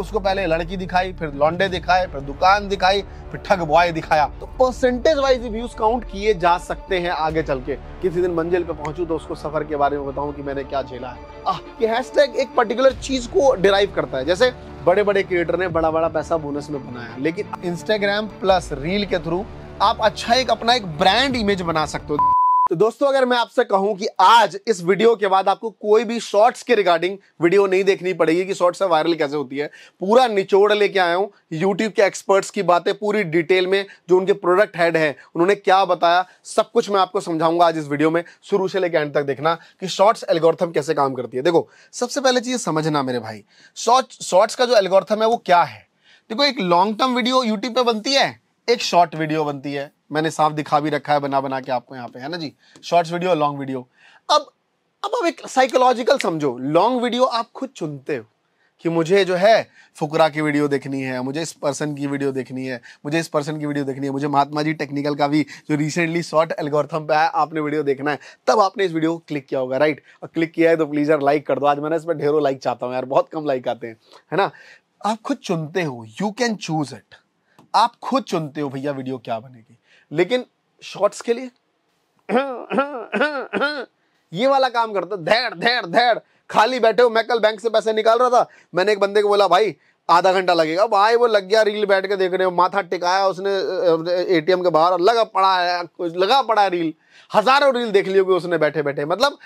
उसको पहले लड़की दिखाई फिर लॉन्डे दिखाए फिर दुकान दिखाई फिर ठग बॉय दिखाया तो परसेंटेज वाइज व्यूज काउंट किए जा सकते हैं आगे चल के किसी दिन मंजिल पे पहुंचू तो उसको सफर के बारे में बताऊं कि मैंने क्या झेला है आह हैशटैग एक पर्टिकुलर चीज को डिराइव करता है जैसे बड़े बड़े क्रिएटर ने बड़ा बड़ा पैसा बोनस में बनाया लेकिन इंस्टाग्राम प्लस रील के थ्रू आप अच्छा एक अपना एक ब्रांड इमेज बना सकते हो तो दोस्तों अगर मैं आपसे कहूं कि आज इस वीडियो के बाद आपको कोई भी शॉर्ट्स के रिगार्डिंग वीडियो नहीं देखनी पड़ेगी कि शॉर्ट्स वायरल कैसे होती है पूरा निचोड़ लेके आया हूं यूट्यूब के एक्सपर्ट्स की बातें पूरी डिटेल में जो उनके प्रोडक्ट हेड हैं उन्होंने क्या बताया सब कुछ मैं आपको समझाऊंगा आज इस वीडियो में शुरू से लेकर एंड तक देखना कि शॉर्ट्स एल्गोर्थम कैसे काम करती है देखो सबसे पहले चीज़ समझना मेरे भाई शॉर्ट्स शॉर्ट्स का जो एल्गोर्थम है वो क्या है देखो एक लॉन्ग टर्म वीडियो यूट्यूब पर बनती है एक शॉर्ट वीडियो बनती है मैंने साफ दिखा भी रखा है बना बना के आपको यहाँ पे है ना जी शॉर्ट वीडियो लॉन्ग वीडियो अब अब अब एक साइकोलॉजिकल समझो लॉन्ग वीडियो आप खुद चुनते हो कि मुझे जो है फुकरा की वीडियो देखनी है मुझे इस पर्सन की वीडियो देखनी है मुझे इस पर्सन की वीडियो देखनी है मुझे महात्मा जी टेक्निकल का भी जो रिसेंटली शॉर्ट एल्गोरिथम पे है आपने वीडियो देखना है तब आपने इस वीडियो को क्लिक किया होगा राइट और क्लिक किया है तो प्लीज़ यार लाइक कर दो आज मैंने इस पर ढेरों लाइक चाहता हूँ यार बहुत कम लाइक आते हैं है ना आप खुद चुनते हो यू कैन चूज इट आप खुद चुनते हो भैया वीडियो क्या बनेगी लेकिन शॉर्ट्स के लिए ये वाला काम करता धैड़ धैड़ धैड़ खाली बैठे हो मैं कल बैंक से पैसे निकाल रहा था मैंने एक बंदे को बोला भाई आधा घंटा लगेगा भाई वो लग गया रील बैठ के देख रहे हो माथा टिकाया उसने एटीएम के बाहर लगा पड़ा है लगा पड़ा है रील हजारों रील देख ली उसने बैठे बैठे मतलब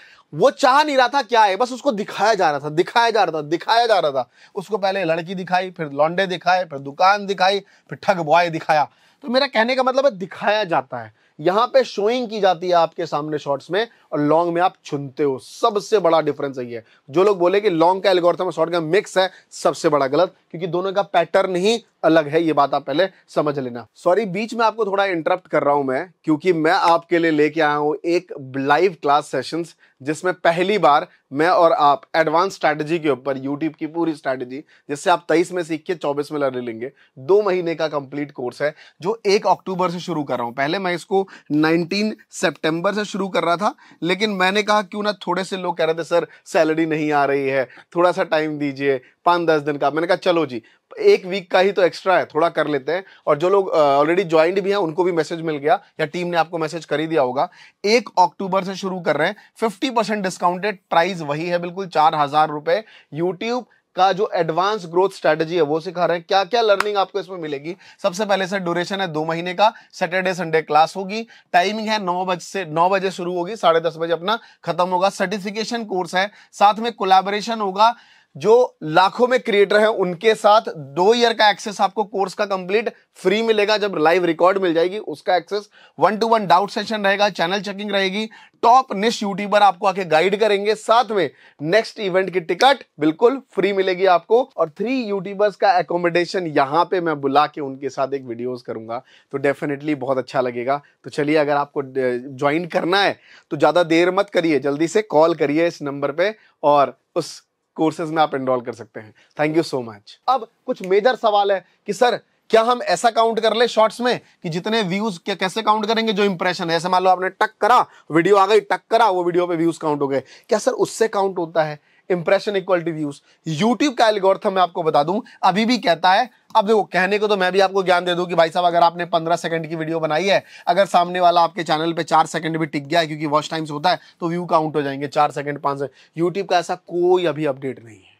वो चाह नहीं रहा था क्या है बस उसको दिखाया जा रहा था दिखाया जा रहा था दिखाया जा रहा था उसको पहले लड़की दिखाई फिर लॉन्डे दिखाए फिर दुकान दिखाई फिर ठग बॉय दिखाया तो मेरा कहने का मतलब है दिखाया जाता है यहाँ पे शोइंग की जाती है आपके सामने शॉर्ट्स में और लॉन्ग में आप चुनते हो सबसे बड़ा डिफरेंस यही है जो लोग बोले कि लॉन्ग का एल्गोरिथम और शॉर्ट का मिक्स है सबसे बड़ा गलत क्योंकि दोनों का पैटर्न ही अलग है ये बात आप पहले समझ लेना सॉरी बीच में आपको थोड़ा इंटरप्ट कर रहा हूं मैं क्योंकि मैं आपके लिए लेके आया हूं एक लाइव क्लास सेशंस जिसमें पहली बार मैं और आप एडवांस स्ट्रैटेजी के ऊपर यूट्यूब की पूरी स्ट्रैटेजी जिससे आप तेईस में सीख के चौबीस में लर्न लेंगे दो महीने का कंप्लीट कोर्स है जो एक अक्टूबर से शुरू कर रहा हूं पहले मैं इसको नाइनटीन सेप्टेम्बर से शुरू कर रहा था लेकिन मैंने कहा क्यों ना थोड़े से लोग कह रहे थे सर सैलरी नहीं आ रही है थोड़ा सा टाइम दीजिए पाँच दस दिन का मैंने कहा चलो जी एक वीक का ही तो एक्स्ट्रा है थोड़ा कर लेते हैं और जो लोग ऑलरेडी ज्वाइंड भी हैं उनको भी मैसेज मिल गया या टीम ने आपको मैसेज कर ही दिया होगा एक अक्टूबर से शुरू कर रहे हैं फिफ्टी परसेंट डिस्काउंटेड प्राइस वही है बिल्कुल चार हजार रुपए यूट्यूब का जो एडवांस ग्रोथ स्ट्रेटजी है वो सिखा रहे हैं क्या क्या लर्निंग आपको इसमें मिलेगी सबसे पहले सर ड्यूरेशन है दो महीने का सैटरडे संडे क्लास होगी टाइमिंग है नौ बजे से नौ बजे शुरू होगी साढ़े दस बजे अपना खत्म होगा सर्टिफिकेशन कोर्स है साथ में कोलैबोरेशन होगा जो लाखों में क्रिएटर हैं उनके साथ दो ईयर का एक्सेस आपको कोर्स का कंप्लीट फ्री मिलेगा जब लाइव रिकॉर्ड मिल जाएगी उसका access one to one doubt session रहेगा चैनल चेकिंग रहेगी टॉप निश यूट्यूबर आपको आके गाइड करेंगे साथ में नेक्स्ट इवेंट की टिकट बिल्कुल फ्री मिलेगी आपको और थ्री यूट्यूबर्स का एकोमोडेशन यहाँ पे मैं बुला के उनके साथ एक वीडियो करूंगा तो डेफिनेटली बहुत अच्छा लगेगा तो चलिए अगर आपको ज्वाइन करना है तो ज़्यादा देर मत करिए जल्दी से कॉल करिए इस नंबर पर और उस कोर्सेज में आप एनरोल कर सकते हैं थैंक यू सो मच अब कुछ मेजर सवाल है कि सर क्या हम ऐसा काउंट कर ले शॉर्ट्स में कि जितने व्यूज क्या कैसे काउंट करेंगे जो इंप्रेशन है ऐसे मान लो आपने टक करा वीडियो आ गई टक करा वो वीडियो पे व्यूज काउंट हो गए क्या सर उससे काउंट होता है impression equal to views YouTube का एल्गोरिथम मैं आपको बता दूं अभी भी कहता है अब देखो कहने को तो मैं भी आपको ज्ञान दे दूं कि भाई साहब अगर आपने पंद्रह सेकंड की वीडियो बनाई है अगर सामने वाला आपके चैनल पे चार सेकंड भी टिक गया है क्योंकि वॉच टाइम्स होता है तो व्यू काउंट हो जाएंगे चार सेकंड पांच सेकंड यूट्यूब का ऐसा कोई अभी अपडेट नहीं है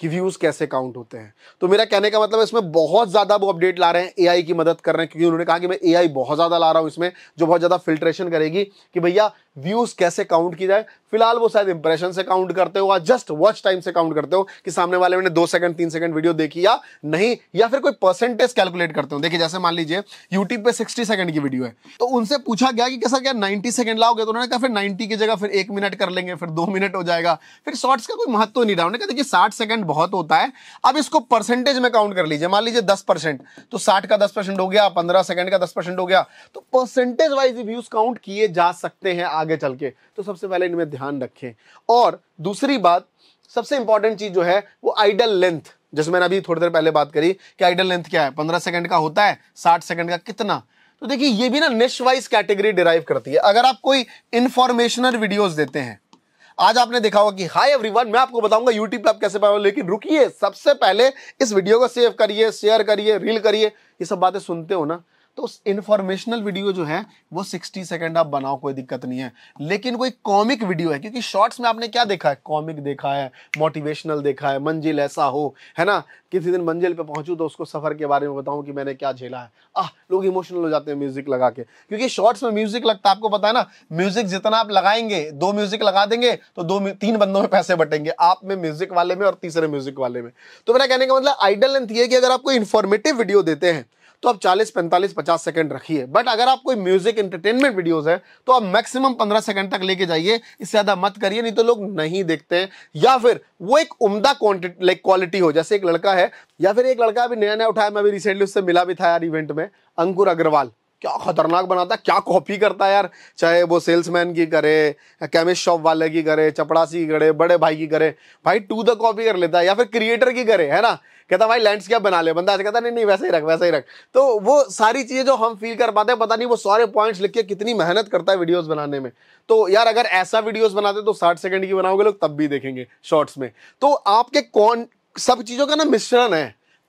कि व्यूज़ कैसे काउंट होते हैं तो मेरा कहने का मतलब इसमें बहुत ज़्यादा वो अपडेट ला रहे हैं एआई की मदद कर रहे हैं क्योंकि उन्होंने कहा कि मैं एआई बहुत ज़्यादा ला रहा हूँ इसमें जो बहुत ज़्यादा फिल्ट्रेशन करेगी कि भैया व्यूज कैसे काउंट की जाए फिलहाल वो शायद इंप्रेशन से काउंट करते हो या जस्ट वॉच टाइम से काउंट करते हो कि सामने वाले मैंने दो सेकंड तीन सेकंड वीडियो देखी या नहीं या फिर कोई परसेंटेज कैलकुलेट करते हो देखिए जैसे मान लीजिए यूट्यूब पे सिक्सटी सेकंड की वीडियो है तो उनसे पूछा गया कि कैसा क्या नाइन्टी सेकंड लाओगे तो उन्होंने कहा फिर नाइन्टी की जगह फिर एक मिनट कर लेंगे फिर दो मिनट हो जाएगा फिर शॉर्ट्स का कोई महत्व नहीं रहा उन्होंने कहा देखिए साठ सेकंड बहुत होता है अब इसको परसेंटेज में काउंट कर लीजिए मान लीजिए दस तो साठ का दस हो गया पंद्रह सेकंड का दस हो गया तो परसेंटेज वाइज व्यूज काउंट किए जा सकते हैं आगे चल के तो सबसे पहले इनमें ध्यान रखें और दूसरी बात सबसे इंपॉर्टेंट चीज़ जो है वो आइडल लेंथ जैसे मैंने अभी थोड़ी देर पहले बात करी कि आइडल लेंथ क्या है पंद्रह सेकंड का होता है साठ सेकंड का कितना तो देखिए ये भी ना निश वाइज कैटेगरी डिराइव करती है अगर आप कोई इंफॉर्मेशनल वीडियोस देते हैं आज आपने देखा होगा कि हाय एवरीवन मैं आपको बताऊंगा यूट्यूब पे आप कैसे पाओ लेकिन रुकिए सबसे पहले इस वीडियो को सेव करिए शेयर करिए रील करिए ये सब बातें सुनते हो ना तो उस इन्फॉर्मेशनल वीडियो जो है वो 60 सेकंड आप बनाओ कोई दिक्कत नहीं है लेकिन कोई कॉमिक वीडियो है क्योंकि शॉर्ट्स में आपने क्या देखा है कॉमिक देखा है मोटिवेशनल देखा है मंजिल ऐसा हो है ना किसी दिन मंजिल पे पहुंचू तो उसको सफ़र के बारे में बताऊं कि मैंने क्या झेला है आह लोग इमोशनल हो जाते हैं म्यूज़िक लगा के क्योंकि शॉर्ट्स में म्यूज़िक लगता है आपको पता है ना म्यूज़िक जितना आप लगाएंगे दो म्यूज़िक लगा देंगे तो दो तीन बंदों में पैसे बटेंगे आप में म्यूज़िक वाले में और तीसरे म्यूज़िक वाले में तो मेरा कहने का मतलब आइडल लेंथ ये कि अगर आपको इन्फॉर्मेटिव वीडियो देते हैं तो आप 40, 45, 50 सेकंड रखिए बट अगर आप कोई म्यूजिक इंटरटेनमेंट वीडियोस है तो आप मैक्सिमम 15 सेकंड तक लेके जाइए इससे ज़्यादा मत करिए नहीं तो लोग नहीं देखते हैं या फिर वो एक उम्दा क्वान्टिटी लाइक क्वालिटी हो जैसे एक लड़का है या फिर एक लड़का अभी नया नया उठाया मैं अभी रिसेंटली उससे मिला भी था यार इवेंट में अंकुर अग्रवाल क्या खतरनाक बनाता है क्या कॉपी करता है यार चाहे वो सेल्समैन की करे केमिस्ट शॉप वाले की करे चपड़ासी की करे बड़े भाई की करे भाई टू द कॉपी कर लेता है या फिर क्रिएटर की करे है ना कहता भाई लैंडस्केप बना ले बंदा कहता नहीं नहीं वैसे ही रख वैसे ही रख तो वो सारी चीज़ें जो हम फील कर पाते हैं पता नहीं वो सारे पॉइंट्स लिख के कितनी मेहनत करता है वीडियोस बनाने में तो यार अगर ऐसा वीडियोस बनाते तो साठ सेकंड की बनाओगे लोग तब भी देखेंगे शॉर्ट्स में तो आपके कौन सब चीज़ों का ना मिश्रण है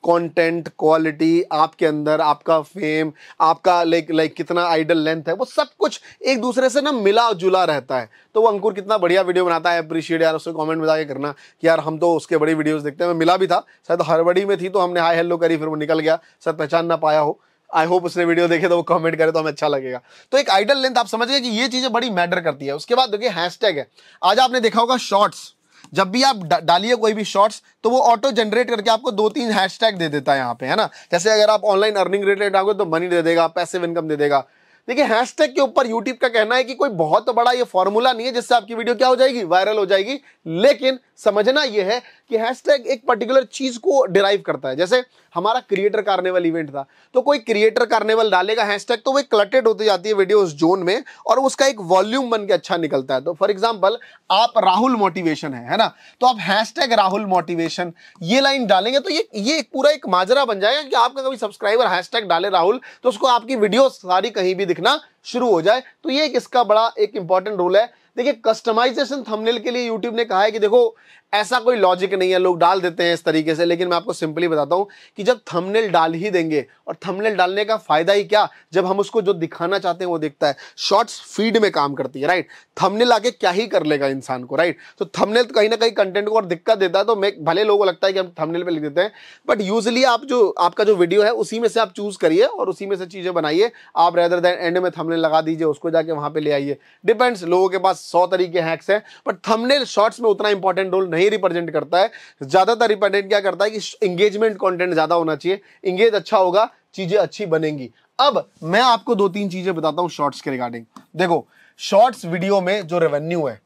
कंटेंट क्वालिटी आपके अंदर आपका फेम आपका लाइक लाइक कितना आइडल लेंथ है वो सब कुछ एक दूसरे से ना मिला जुला रहता है तो वो अंकुर कितना बढ़िया वीडियो बनाता है अप्रिशिएट यार उसको कमेंट में जाके करना कि यार हम तो उसके बड़ी वीडियोस देखते हैं मैं मिला भी था शायद हरबड़ी में थी तो हमने हाई हेलो करी फिर वो निकल गया शायद पहचान ना पाया हो आई होप उसने वीडियो देखे तो वो कमेंट करे तो हमें अच्छा लगेगा तो एक आइडल लेंथ आप समझ गए कि ये चीज़ें बड़ी मैटर करती है उसके बाद देखिए हैशटैग है आज आपने देखा होगा शॉर्ट्स जब भी आप डालिए कोई भी शॉर्ट्स तो वो ऑटो जनरेट करके आपको दो तीन हैशटैग दे देता है यहाँ पे है ना जैसे अगर आप ऑनलाइन अर्निंग रिलेटेड आओगे तो मनी दे देगा पैसिव इनकम दे देगा देखिए हैशटैग के ऊपर यूट्यूब का कहना है कि कोई बहुत बड़ा ये फॉर्मूला नहीं है जिससे आपकी वीडियो क्या हो जाएगी वायरल हो जाएगी लेकिन समझना यह है कि हैशटैग एक पर्टिकुलर चीज़ को डिराइव करता है जैसे हमारा क्रिएटर कार्निवल इवेंट था तो कोई क्रिएटर कार्निवल डालेगा हैशटैग तो वो क्लटेड होती जाती है वीडियो उस जोन में और उसका एक वॉल्यूम बन के अच्छा निकलता है तो फॉर एग्जाम्पल आप राहुल मोटिवेशन है है ना तो आप हैशटैग राहुल मोटिवेशन ये लाइन डालेंगे तो ये ये पूरा एक माजरा बन जाएगा कि आपका कभी सब्सक्राइबर हैशटैग डाले राहुल तो उसको आपकी वीडियो सारी कहीं भी दिखना शुरू हो जाए तो ये एक इसका बड़ा एक इंपॉर्टेंट रोल है देखिए कस्टमाइजेशन थंबनेल के लिए यूट्यूब ने कहा है कि देखो ऐसा कोई लॉजिक नहीं है लोग डाल देते हैं इस तरीके से लेकिन मैं आपको सिंपली बताता हूं कि जब थंबनेल डाल ही देंगे और थंबनेल डालने का फायदा ही क्या जब हम उसको जो दिखाना चाहते हैं वो दिखता है शॉर्ट्स फीड में काम करती है राइट थंबनेल आके क्या ही कर लेगा इंसान को राइट तो थंबनेल तो कहीं ना कहीं कंटेंट को और दिक्कत देता है तो मैं भले लोगों को लगता है कि हम थंबनेल पे लिख देते हैं बट यूजली आप जो आपका जो वीडियो है उसी में से आप चूज करिए और उसी में से चीजें बनाइए आप रेदर देन एंड में थंबनेल लगा दीजिए उसको जाके वहां पे ले आइए डिपेंड्स लोगों के पास सौ तरीके हैक्स हैं बट थंबनेल शॉर्ट्स में उतना इंपॉर्टेंट रोल नहीं रिप्रेजेंट करता है ज़्यादातर रिप्रेजेंट क्या करता है कि इंगेजमेंट कॉन्टेंट ज़्यादा होना चाहिए इंगेज अच्छा होगा चीज़ें अच्छी बनेंगी अब मैं आपको दो तीन चीज़ें बताता हूँ शॉर्ट्स के रिगार्डिंग देखो शॉर्ट्स वीडियो में जो रेवेन्यू है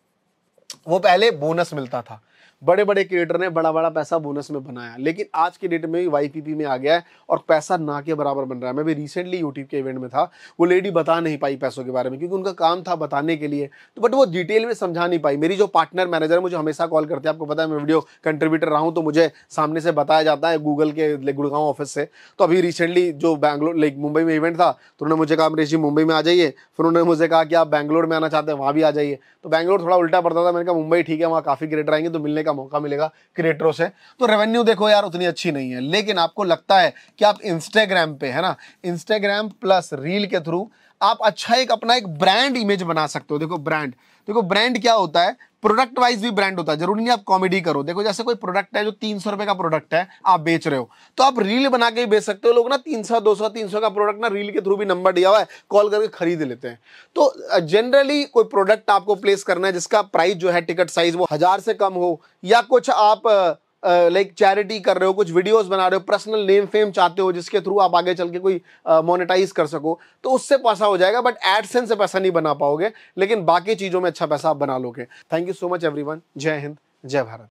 वो पहले बोनस मिलता था बड़े बड़े क्रिएटर ने बड़ा बड़ा पैसा बोनस में बनाया लेकिन आज की डेट में वाई में आ गया है और पैसा ना के बराबर बन रहा है मैं भी रिसेंटली यूट्यूब के इवेंट में था वो लेडी बता नहीं पाई पैसों के बारे में क्योंकि उनका काम था बताने के लिए तो बट वो डिटेल में समझा नहीं पाई मेरी जो पार्टनर मैनेजर है मुझे हमेशा कॉल करते हैं आपको पता है मैं वीडियो कंट्रीब्यूटर रहा हूँ तो मुझे सामने से बताया जाता है गूगल के गुड़गांव ऑफिस से तो अभी रिसेंटली जो बैंगलोर लाइक मुंबई में इवेंट था तो उन्होंने मुझे कहा अमरीश जी मुंबई में आ जाइए फिर उन्होंने मुझे कहा कि आप बैंगलोर में आना चाहते हैं वहाँ भी आ जाइए तो बैंगलोर थोड़ा उल्टा पड़ता था मैंने कहा मुंबई ठीक है वहाँ काफ़ी क्रिएटर आएंगे तो मिलने का का मौका मिलेगा क्रिएटरों से तो रेवेन्यू देखो यार उतनी अच्छी नहीं है लेकिन आपको लगता है कि आप इंस्टाग्राम पे है ना इंस्टाग्राम प्लस रील के थ्रू आप अच्छा एक अपना एक ब्रांड इमेज बना सकते हो देखो ब्रांड देखो ब्रांड क्या होता है प्रोडक्ट वाइज भी ब्रांड होता है जरूरी नहीं आप कॉमेडी करो देखो जैसे कोई प्रोडक्ट है जो तीन सौ रुपए का प्रोडक्ट है आप बेच रहे हो तो आप रील बना के बेच सकते हो लोग ना तीन सौ दो सौ तीन सौ का प्रोडक्ट ना रील के थ्रू भी नंबर दिया हुआ है कॉल करके खरीद लेते हैं तो जनरली कोई प्रोडक्ट आपको प्लेस करना है जिसका प्राइस जो है टिकट साइज वो हजार से कम हो या कुछ आप लाइक चैरिटी कर रहे हो कुछ वीडियोस बना रहे हो पर्सनल नेम फेम चाहते हो जिसके थ्रू आप आगे चल के कोई मोनेटाइज कर सको तो उससे पैसा हो जाएगा बट एडसेंस से पैसा नहीं बना पाओगे लेकिन बाकी चीज़ों में अच्छा पैसा आप बना लोगे thank you so much everyone जय हिंद जय भारत